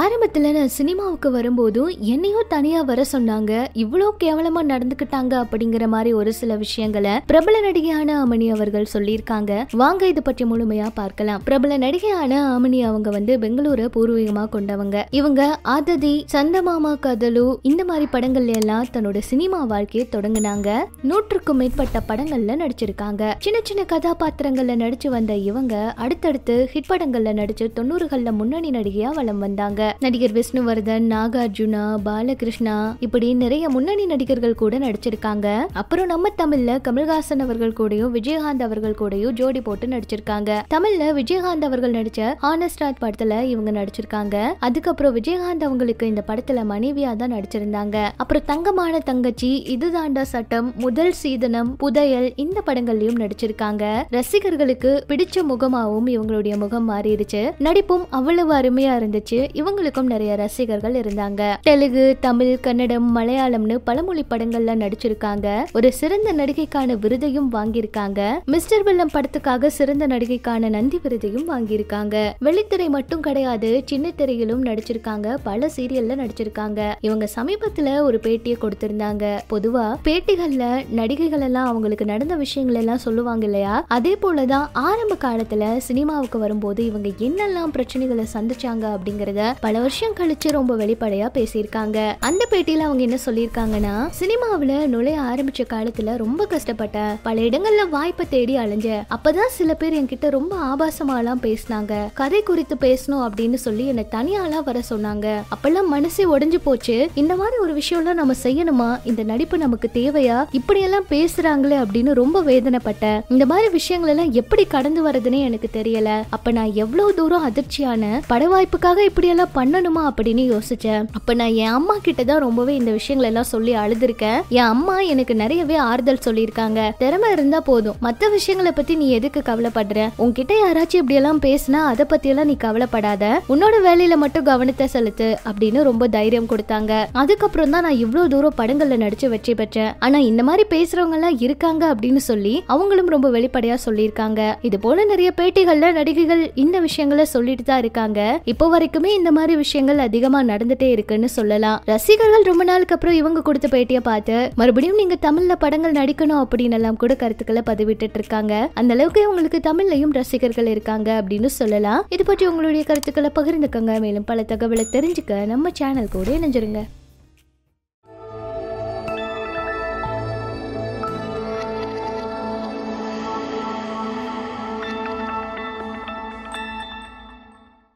ஆரம்பத்தில் நான் சினிமாவுக்கு வரும்போதும் என்னையும் தனியாக வர சொன்னாங்க இவ்வளோ கேவலமாக நடந்துக்கிட்டாங்க அப்படிங்கிற மாதிரி ஒரு சில விஷயங்களை பிரபல நடிகையான அமணி அவர்கள் சொல்லியிருக்காங்க வாங்க இது பற்றி முழுமையாக பார்க்கலாம் பிரபல நடிகையான அமணி அவங்க வந்து பெங்களூரை பூர்வீகமாக கொண்டவங்க இவங்க ஆததி சந்தமாமா கதலு இந்த மாதிரி படங்கள்ல எல்லாம் தன்னோட சினிமா வாழ்க்கையை தொடங்கினாங்க நூற்றுக்கும் மேற்பட்ட படங்கள்ல நடிச்சிருக்காங்க சின்ன சின்ன கதாபாத்திரங்கள்ல நடிச்சு வந்த இவங்க அடுத்தடுத்து ஹிட் படங்கள்ல நடிச்சு தொண்ணூறுகள்ல முன்னணி நடிகையா வளம் வந்தாங்க நடிகர் விஷ்ணுவர்தன் நாகார்ஜுனா பாலகிருஷ்ணா இப்படி நிறைய முன்னணி நடிகர்கள் கூட நடிச்சிருக்காங்க அப்புறம் நம்ம தமிழ்ல கமல்ஹாசன் அவர்கள் கூடயும் விஜயகாந்த் அவர்கள் கூடயும் ஜோடி போட்டு நடிச்சிருக்காங்க தமிழ்ல விஜயகாந்த் அவர்கள் நடிச்ச ஆனஸ்ட் படத்துல இவங்க நடிச்சிருக்காங்க அதுக்கப்புறம் விஜயகாந்த் அவங்களுக்கு இந்த படத்துல மனைவியா தான் நடிச்சிருந்தாங்க அப்புறம் தங்கமான தங்கச்சி இது தாண்டா சட்டம் முதல் சீதனம் புதையல் இந்த படங்கள்லயும் நடிச்சிருக்காங்க ரசிகர்களுக்கு பிடிச்ச முகமாவும் இவங்களுடைய முகம் மாறிடுச்சு நடிப்பும் அவ்வளவு அருமையா இருந்துச்சு இவங்க அவங்களுக்கும் நிறைய ரசிகர்கள் இருந்தாங்க தெலுங்கு தமிழ் கன்னடம் மலையாளம்னு பழமொழி படங்கள்ல நடிச்சிருக்காங்க ஒரு சிறந்த நடிகைக்கான விருதையும் வாங்கியிருக்காங்க மிஸ்டர் வில்லம் படத்துக்காக சிறந்த நடிகைக்கான நந்தி விருதையும் வாங்கியிருக்காங்க வெளித்திரை மட்டும் கிடையாது சின்ன திரையிலும் நடிச்சிருக்காங்க பல சீரியல்ல நடிச்சிருக்காங்க இவங்க சமீபத்துல ஒரு பேட்டியை கொடுத்திருந்தாங்க பொதுவா பேட்டிகள்ல நடிகைகள் எல்லாம் அவங்களுக்கு நடந்த விஷயங்கள் எல்லாம் சொல்லுவாங்க இல்லையா அதே போலதான் ஆரம்ப காலத்துல சினிமாவுக்கு வரும்போது இவங்க என்னெல்லாம் பிரச்சனைகளை சந்திச்சாங்க அப்படிங்கறத பல வருஷம் கழிச்சு ரொம்ப வெளிப்படையா பேசியிருக்காங்க அந்த பேட்டியில அவங்க என்ன சொல்லியிருக்காங்கன்னா சினிமாவில நுழைய ஆரம்பிச்ச காலத்துல ரொம்ப கஷ்டப்பட்டேன் பல இடங்கள்ல வாய்ப்பை தேடி அலைஞ்ச அப்பதான் சில பேர் என்கிட்ட ரொம்ப ஆபாசமாலாம் பேசினாங்க கதை குறித்து பேசணும் அப்படின்னு சொல்லி என்னை தனியாலாம் வர சொன்னாங்க அப்பெல்லாம் மனசே உடஞ்சு போச்சு இந்த மாதிரி ஒரு விஷயம்லாம் நம்ம செய்யணுமா இந்த நடிப்பு நமக்கு தேவையா இப்படியெல்லாம் பேசுறாங்களே அப்படின்னு ரொம்ப வேதனைப்பட்டேன் இந்த மாதிரி விஷயங்கள் எல்லாம் எப்படி கடந்து வர்றதுன்னு எனக்கு தெரியல அப்ப நான் எவ்வளவு தூரம் அதிர்ச்சியான பட வாய்ப்புக்காக இப்படியெல்லாம் பண்ணணுமா அப்படின்னு யோசிச்சேன் அப்ப நான் என் அம்மா கிட்ட தான் ரொம்பவே இந்த விஷயங்கள் எல்லாம் சொல்லி அழுதுருக்கேன் என் அம்மா எனக்கு நிறையவே ஆறுதல் சொல்லியிருக்காங்க திறமை இருந்தா போதும் மற்ற விஷயங்களை பத்தி நீ எதுக்கு கவலைப்படுற உன்கிட்ட யாராச்சும் இப்படி எல்லாம் பேசினா அதை பத்தி எல்லாம் நீ கவலைப்படாத உன்னோட வேலையில மட்டும் கவனத்தை செலுத்து அப்படின்னு ரொம்ப தைரியம் கொடுத்தாங்க அதுக்கப்புறம் தான் நான் இவ்வளவு தூரம் படங்கள்ல நடிச்சு வெற்றி பெற்றேன் ஆனா இந்த மாதிரி பேசுறவங்க எல்லாம் இருக்காங்க அப்படின்னு சொல்லி அவங்களும் ரொம்ப வெளிப்படையா சொல்லியிருக்காங்க இது போல நிறைய பேட்டிகள்ல நடிகைகள் இந்த விஷயங்களை சொல்லிட்டு தான் இருக்காங்க இப்போ வரைக்குமே இந்த மாதிரி விஷயங்கள் அதிகமா நடந்துட்டே இருக்குன்னு சொல்லலாம் ரசிகர்கள் ரொம்ப நாளுக்கு அப்புறம் இவங்க கொடுத்த பேட்டியை பார்த்து மறுபடியும் நீங்க தமிழ்ல படங்கள் நடிக்கணும் அப்படின்னு எல்லாம் கூட கருத்துக்களை பதிவிட்டு இருக்காங்க அந்த அளவுக்கு இவங்களுக்கு தமிழ்லையும் ரசிகர்கள் இருக்காங்க அப்படின்னு சொல்லலாம் இது பற்றி உங்களுடைய கருத்துக்களை பகிர்ந்துக்கோங்க மேலும் பல தகவலை தெரிஞ்சுக்க நம்ம சேனல் கூட இணைஞ்சிருங்க